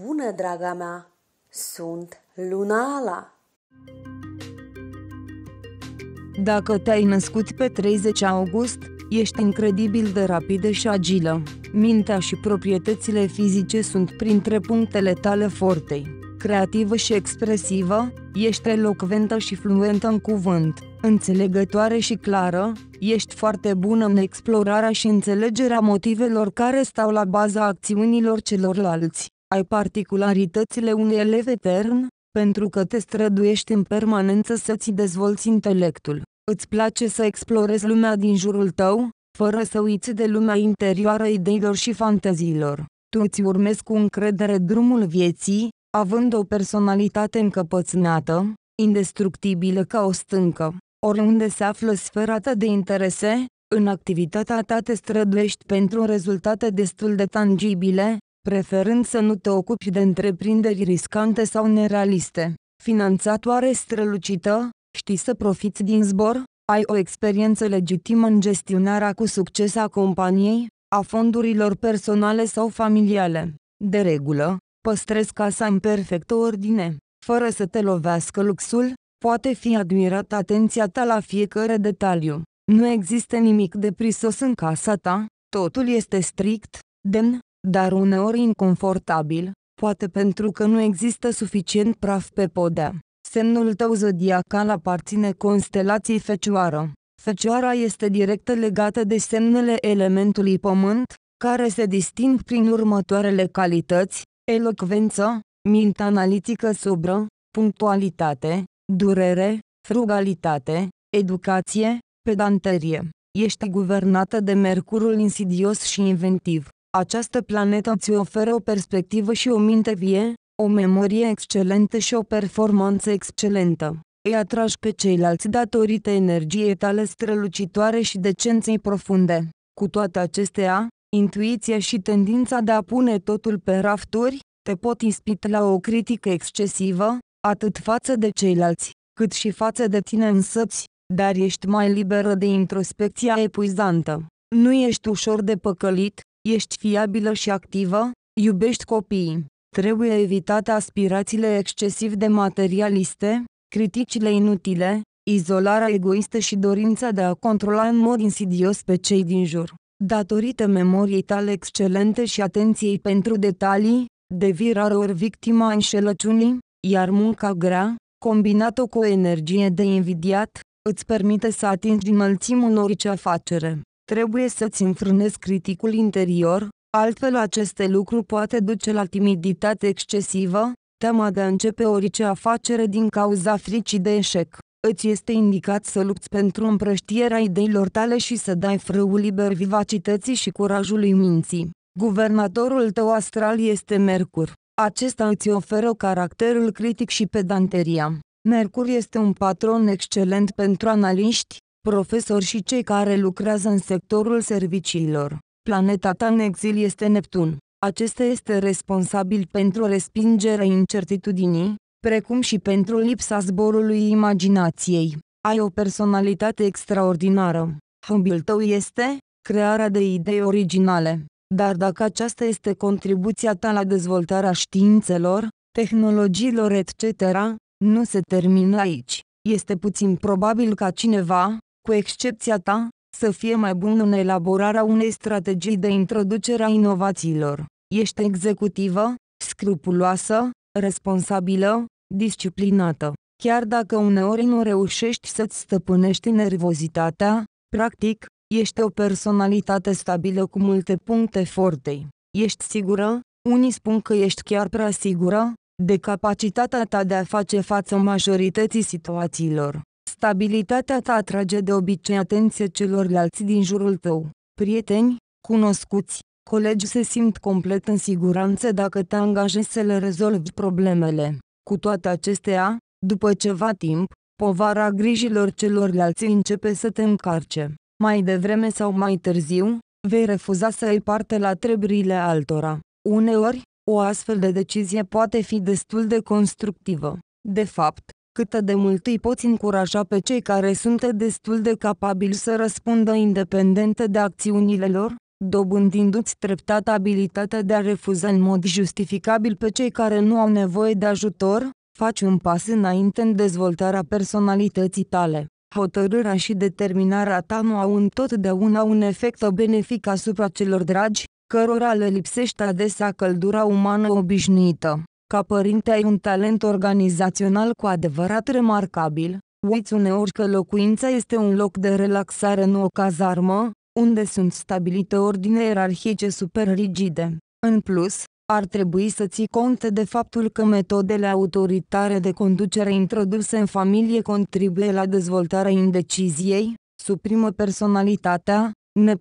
Bună, draga mea! Sunt Lunala! Dacă te-ai născut pe 30 august, ești incredibil de rapidă și agilă. Mintea și proprietățile fizice sunt printre punctele tale forte. Creativă și expresivă, ești elocventă și fluentă în cuvânt, înțelegătoare și clară, ești foarte bună în explorarea și înțelegerea motivelor care stau la baza acțiunilor celorlalți ai particularitățile unui elev etern, pentru că te străduiești în permanență să-ți dezvolți intelectul. Îți place să explorezi lumea din jurul tău, fără să uiți de lumea interioară ideilor și fanteziilor. Tu îți urmezi cu încredere drumul vieții, având o personalitate încăpățânată, indestructibilă ca o stâncă. Oriunde se află sfera ta de interese, în activitatea ta te străduiești pentru rezultate destul de tangibile, preferând să nu te ocupi de întreprinderi riscante sau nerealiste. Finanțatoare strălucită, știi să profiți din zbor, ai o experiență legitimă în gestionarea cu succes a companiei, a fondurilor personale sau familiale. De regulă, păstrezi casa în perfectă ordine, fără să te lovească luxul, poate fi admirat atenția ta la fiecare detaliu. Nu există nimic de prisos în casa ta, totul este strict, demn, dar uneori inconfortabil, poate pentru că nu există suficient praf pe podea. Semnul tău zodiacal aparține constelației Fecioară. Fecioara este direct legată de semnele elementului pământ, care se disting prin următoarele calități, elocvență, minte analitică sobră, punctualitate, durere, frugalitate, educație, pedanterie. Ești guvernată de mercurul insidios și inventiv. Această planetă îți oferă o perspectivă și o minte vie, o memorie excelentă și o performanță excelentă. Îi atragi pe ceilalți datorită energiei tale strălucitoare și decenței profunde. Cu toate acestea, intuiția și tendința de a pune totul pe rafturi, te pot ispit la o critică excesivă, atât față de ceilalți, cât și față de tine însăți, dar ești mai liberă de introspecția epuizantă. Nu ești ușor de păcălit, Ești fiabilă și activă? Iubești copiii? Trebuie evitate aspirațiile excesiv de materialiste, criticile inutile, izolarea egoistă și dorința de a controla în mod insidios pe cei din jur. Datorită memoriei tale excelente și atenției pentru detalii, devii ori victima înșelăciunii, iar munca grea, combinată cu o energie de invidiat, îți permite să atingi înălțimul orice afacere. Trebuie să-ți înfrânezi criticul interior, altfel aceste lucruri poate duce la timiditate excesivă, teama de a începe orice afacere din cauza fricii de eșec. Îți este indicat să lupți pentru împrăștierea ideilor tale și să dai frâul liber vivacității și curajului minții. Guvernatorul tău astral este Mercur. Acesta îți oferă caracterul critic și pedanteria. Mercur este un patron excelent pentru analiști, profesori și cei care lucrează în sectorul serviciilor. Planeta ta în exil este Neptun. Acesta este responsabil pentru respingerea incertitudinii, precum și pentru lipsa zborului imaginației. Ai o personalitate extraordinară. Hobby-ul tău este crearea de idei originale. Dar dacă aceasta este contribuția ta la dezvoltarea științelor, tehnologiilor etc., nu se termină aici. Este puțin probabil ca cineva, cu excepția ta, să fie mai bun în elaborarea unei strategii de introducere a inovațiilor. Ești executivă, scrupuloasă, responsabilă, disciplinată. Chiar dacă uneori nu reușești să-ți stăpânești nervozitatea, practic, ești o personalitate stabilă cu multe puncte forte. Ești sigură? Unii spun că ești chiar prea sigură de capacitatea ta de a face față majorității situațiilor. Stabilitatea ta atrage de obicei atenția celorlalți din jurul tău. Prieteni, cunoscuți, colegi se simt complet în siguranță dacă te angajezi să le rezolvi problemele. Cu toate acestea, după ceva timp, povara grijilor celorlalți începe să te încarce. Mai devreme sau mai târziu, vei refuza să ai parte la treburile altora. Uneori, o astfel de decizie poate fi destul de constructivă. De fapt, cât de mult îi poți încuraja pe cei care sunt destul de capabili să răspundă independent de acțiunile lor, dobândindu-ți treptat abilitatea de a refuza în mod justificabil pe cei care nu au nevoie de ajutor, faci un pas înainte în dezvoltarea personalității tale. Hotărârea și determinarea ta nu au întotdeauna un efect benefic asupra celor dragi, cărora le lipsește adesea căldura umană obișnuită. Ca părinte ai un talent organizațional cu adevărat remarcabil, uiți uneori că locuința este un loc de relaxare, nu o cazarmă, unde sunt stabilite ordine ierarhice super rigide. În plus, ar trebui să ții cont de faptul că metodele autoritare de conducere introduse în familie contribuie la dezvoltarea indeciziei, suprimă personalitatea,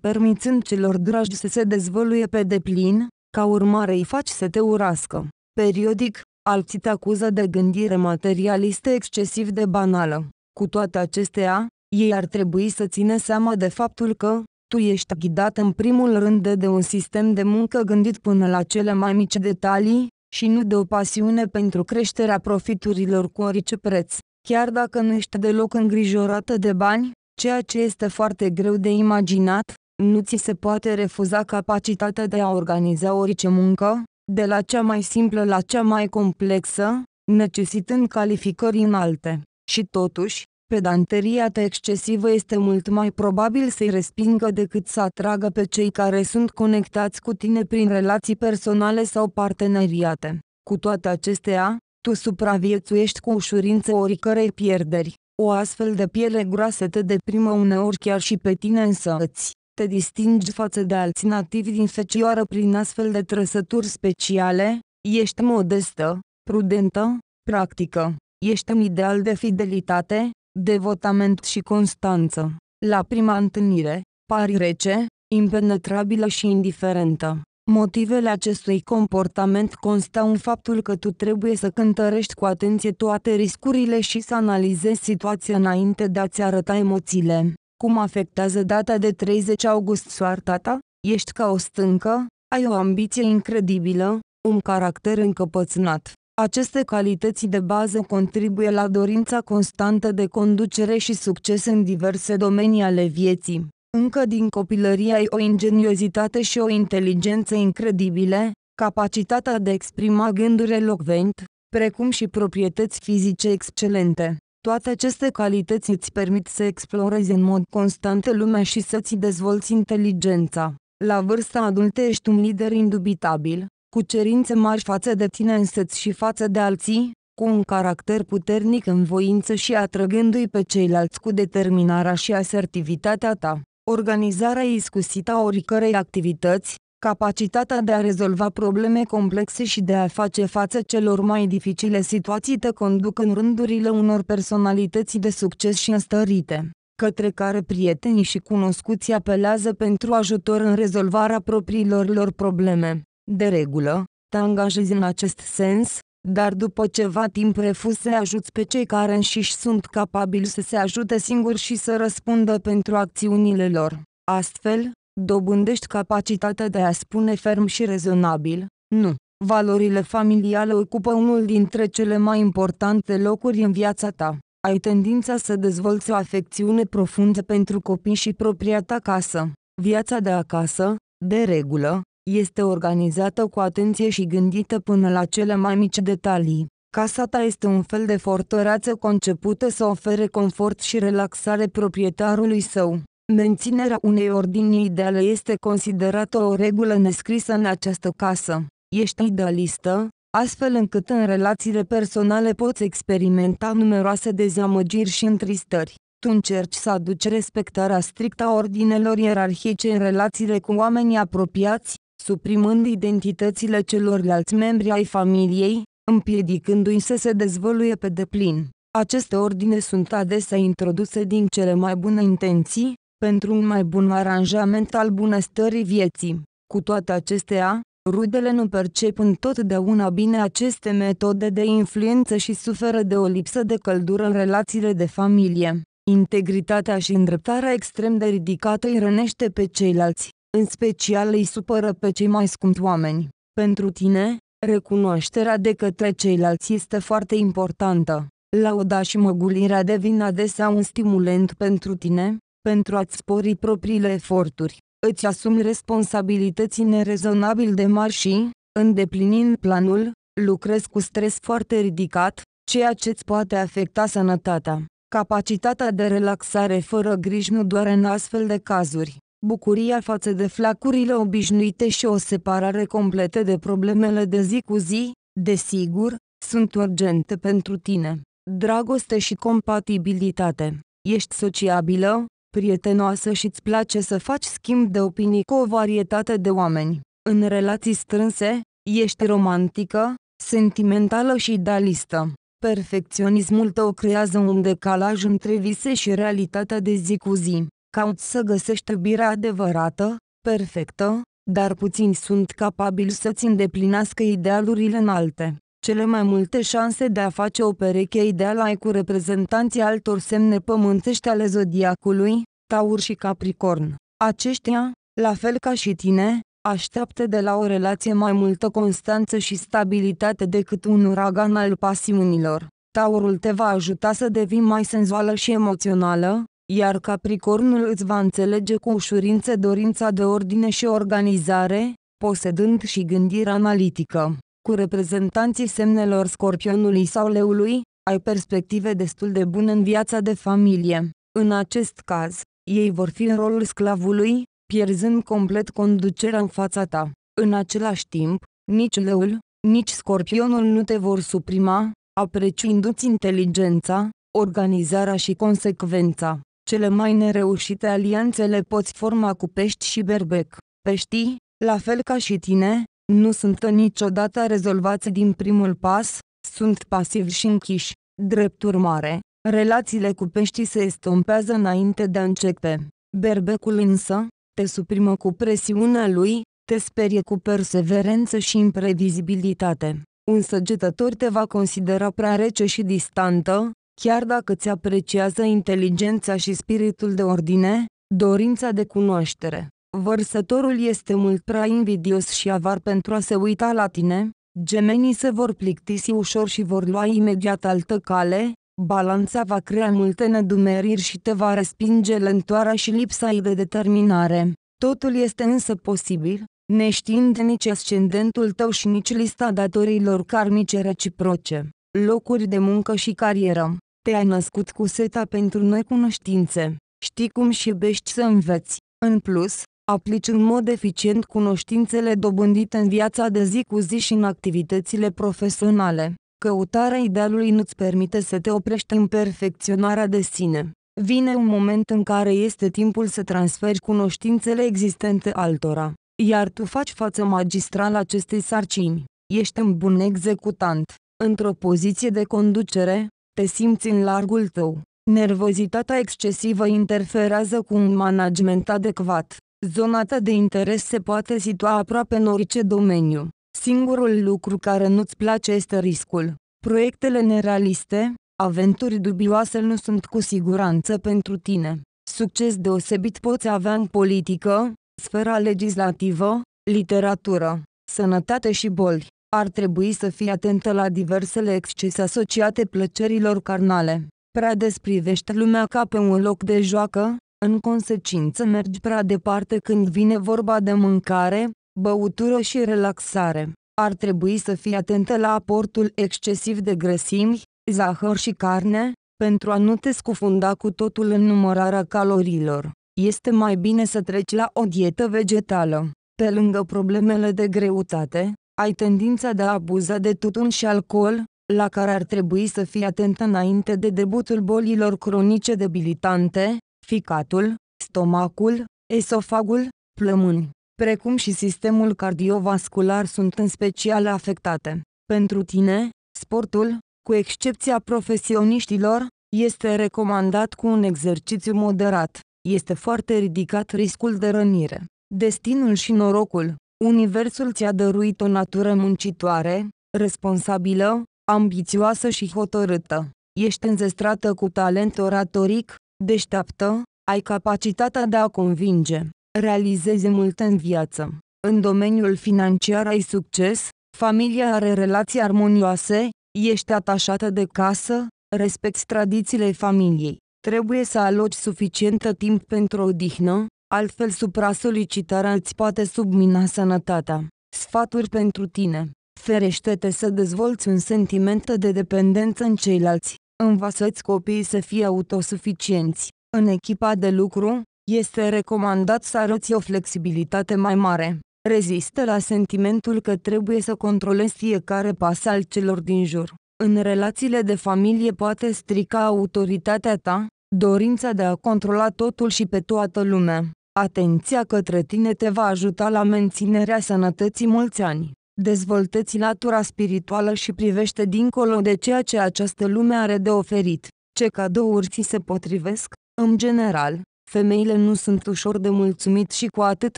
permițând celor dragi să se dezvăluie pe deplin, ca urmare îi faci să te urască. Periodic, alții te acuză de gândire materialistă excesiv de banală. Cu toate acestea, ei ar trebui să țină seama de faptul că, tu ești ghidat în primul rând de, de un sistem de muncă gândit până la cele mai mici detalii, și nu de o pasiune pentru creșterea profiturilor cu orice preț. Chiar dacă nu ești deloc îngrijorată de bani, ceea ce este foarte greu de imaginat, nu ți se poate refuza capacitatea de a organiza orice muncă, de la cea mai simplă la cea mai complexă, necesitând calificări înalte. Și totuși, pedanteria ta excesivă este mult mai probabil să-i respingă decât să atragă pe cei care sunt conectați cu tine prin relații personale sau parteneriate. Cu toate acestea, tu supraviețuiești cu ușurință oricărei pierderi. O astfel de piele groasă te deprimă uneori chiar și pe tine însăți te distingi față de alți nativi din fecioară prin astfel de trăsături speciale, ești modestă, prudentă, practică, ești un ideal de fidelitate, devotament și constanță. La prima întâlnire, pari rece, impenetrabilă și indiferentă. Motivele acestui comportament constau în faptul că tu trebuie să cântărești cu atenție toate riscurile și să analizezi situația înainte de a-ți arăta emoțiile. Cum afectează data de 30 august soarta ta? Ești ca o stâncă, ai o ambiție incredibilă, un caracter încăpățânat. Aceste calități de bază contribuie la dorința constantă de conducere și succes în diverse domenii ale vieții. Încă din copilărie ai o ingeniozitate și o inteligență incredibile, capacitatea de exprima gânduri elocvent, precum și proprietăți fizice excelente. Toate aceste calități îți permit să explorezi în mod constant lumea și să-ți dezvolți inteligența. La vârsta adultă ești un lider indubitabil, cu cerințe mari față de tine însăți și față de alții, cu un caracter puternic în voință și atrăgându-i pe ceilalți cu determinarea și asertivitatea ta. Organizarea iscusită a oricărei activități, capacitatea de a rezolva probleme complexe și de a face față celor mai dificile situații te conduc în rândurile unor personalități de succes și înstărite, către care prietenii și cunoscuții apelează pentru ajutor în rezolvarea propriilor lor probleme. De regulă, te angajezi în acest sens, dar după ceva timp refuz să ajuți pe cei care înșiși sunt capabili să se ajute singuri și să răspundă pentru acțiunile lor. Astfel, dobândești capacitatea de a spune ferm și rezonabil, nu. Valorile familiale ocupă unul dintre cele mai importante locuri în viața ta. Ai tendința să dezvolți o afecțiune profundă pentru copii și propria ta casă. Viața de acasă, de regulă, este organizată cu atenție și gândită până la cele mai mici detalii. Casa ta este un fel de fortăreață concepută să ofere confort și relaxare proprietarului său. Menținerea unei ordini ideale este considerată o regulă nescrisă în această casă. Ești idealistă, astfel încât în relațiile personale poți experimenta numeroase dezamăgiri și întristări. Tu încerci să aduci respectarea strictă a ordinelor ierarhice în relațiile cu oamenii apropiați, suprimând identitățile celorlalți membri ai familiei, împiedicându-i să se dezvăluie pe deplin. Aceste ordine sunt adesea introduse din cele mai bune intenții, pentru un mai bun aranjament al bunăstării vieții. Cu toate acestea, rudele nu percep întotdeauna bine aceste metode de influență și suferă de o lipsă de căldură în relațiile de familie. Integritatea și îndreptarea extrem de ridicată îi rănește pe ceilalți, în special îi supără pe cei mai scumpi oameni. Pentru tine, recunoașterea de către ceilalți este foarte importantă. Lauda și măgulirea devin adesea un stimulant pentru tine, pentru a-ți spori propriile eforturi, îți asumi responsabilități nerezonabil de mari și, îndeplinind planul, lucrezi cu stres foarte ridicat, ceea ce îți poate afecta sănătatea. Capacitatea de relaxare fără griji nu doar în astfel de cazuri. Bucuria față de flacurile obișnuite și o separare completă de problemele de zi cu zi, desigur, sunt urgente pentru tine. Dragoste și compatibilitate. Ești sociabilă, prietenoasă și îți place să faci schimb de opinii cu o varietate de oameni. În relații strânse, ești romantică, sentimentală și idealistă. Perfecționismul tău creează un decalaj între vise și realitatea de zi cu zi. Cauți să găsești iubirea adevărată, perfectă, dar puțini sunt capabili să-ți îndeplinească idealurile înalte. Cele mai multe șanse de a face o pereche ideală ai cu reprezentanții altor semne pământești ale zodiacului, Taur și Capricorn. Aceștia, la fel ca și tine, așteaptă de la o relație mai multă constanță și stabilitate decât un uragan al pasiunilor. Taurul te va ajuta să devii mai senzuală și emoțională, iar Capricornul îți va înțelege cu ușurință dorința de ordine și organizare, posedând și gândire analitică cu reprezentanții semnelor scorpionului sau leului, ai perspective destul de bune în viața de familie. În acest caz, ei vor fi în rolul sclavului, pierzând complet conducerea în fața ta. În același timp, nici leul, nici scorpionul nu te vor suprima, apreciindu-ți inteligența, organizarea și consecvența. Cele mai nereușite alianțe le poți forma cu pești și berbec. Peștii, la fel ca și tine, nu sunt niciodată rezolvați din primul pas, sunt pasivi și închiși. Drept urmare, relațiile cu peștii se estompează înainte de a începe. Berbecul însă, te suprimă cu presiunea lui, te sperie cu perseverență și imprevizibilitate. Un săgetător te va considera prea rece și distantă, chiar dacă ți apreciază inteligența și spiritul de ordine, dorința de cunoaștere. Vărsătorul este mult prea invidios și avar pentru a se uita la tine, gemenii se vor plictisi ușor și vor lua imediat altă cale, balanța va crea multe nedumeriri și te va respinge lentoarea și lipsa ei de determinare. Totul este însă posibil, neștiind nici ascendentul tău și nici lista datorilor karmice reciproce, locuri de muncă și carieră. Te-ai născut cu seta pentru noi cunoștințe, știi cum și iubești să înveți. În plus, aplici în mod eficient cunoștințele dobândite în viața de zi cu zi și în activitățile profesionale. Căutarea idealului nu-ți permite să te oprești în perfecționarea de sine. Vine un moment în care este timpul să transferi cunoștințele existente altora, iar tu faci față magistral acestei sarcini. Ești un bun executant, într-o poziție de conducere, te simți în largul tău. Nervozitatea excesivă interferează cu un management adecvat. Zona ta de interes se poate situa aproape în orice domeniu. Singurul lucru care nu-ți place este riscul. Proiectele nerealiste, aventuri dubioase nu sunt cu siguranță pentru tine. Succes deosebit poți avea în politică, sfera legislativă, literatură, sănătate și boli. Ar trebui să fii atentă la diversele excese asociate plăcerilor carnale. Prea desprivești lumea ca pe un loc de joacă, în consecință mergi prea departe când vine vorba de mâncare, băutură și relaxare. Ar trebui să fii atentă la aportul excesiv de grăsimi, zahăr și carne, pentru a nu te scufunda cu totul în numărarea calorilor. Este mai bine să treci la o dietă vegetală. Pe lângă problemele de greutate, ai tendința de a abuza de tutun și alcool, la care ar trebui să fii atentă înainte de debutul bolilor cronice debilitante, ficatul, stomacul, esofagul, plămâni, precum și sistemul cardiovascular sunt în special afectate. Pentru tine, sportul, cu excepția profesioniștilor, este recomandat cu un exercițiu moderat. Este foarte ridicat riscul de rănire. Destinul și norocul. Universul ți-a dăruit o natură muncitoare, responsabilă, ambițioasă și hotărâtă. Ești înzestrată cu talent oratoric, deșteaptă, ai capacitatea de a convinge, realizezi multe în viață. În domeniul financiar ai succes, familia are relații armonioase, ești atașată de casă, respecti tradițiile familiei. Trebuie să aloci suficientă timp pentru odihnă, altfel supra-solicitarea îți poate submina sănătatea. Sfaturi pentru tine. Ferește-te să dezvolți un sentiment de dependență în ceilalți. Învasați copiii să fie autosuficienți. În echipa de lucru, este recomandat să arăți o flexibilitate mai mare. Rezistă la sentimentul că trebuie să controlezi fiecare pas al celor din jur. În relațiile de familie poate strica autoritatea ta, dorința de a controla totul și pe toată lumea. Atenția către tine te va ajuta la menținerea sănătății mulți ani dezvoltă-ți latura spirituală și privește dincolo de ceea ce această lume are de oferit. Ce cadouri ți se potrivesc? În general, femeile nu sunt ușor de mulțumit și cu atât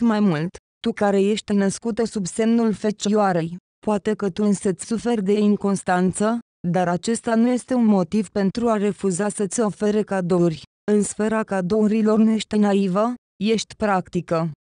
mai mult, tu care ești născută sub semnul fecioarei. Poate că tu însă ți suferi de inconstanță, dar acesta nu este un motiv pentru a refuza să-ți ofere cadouri. În sfera cadourilor nu ești naivă, ești practică.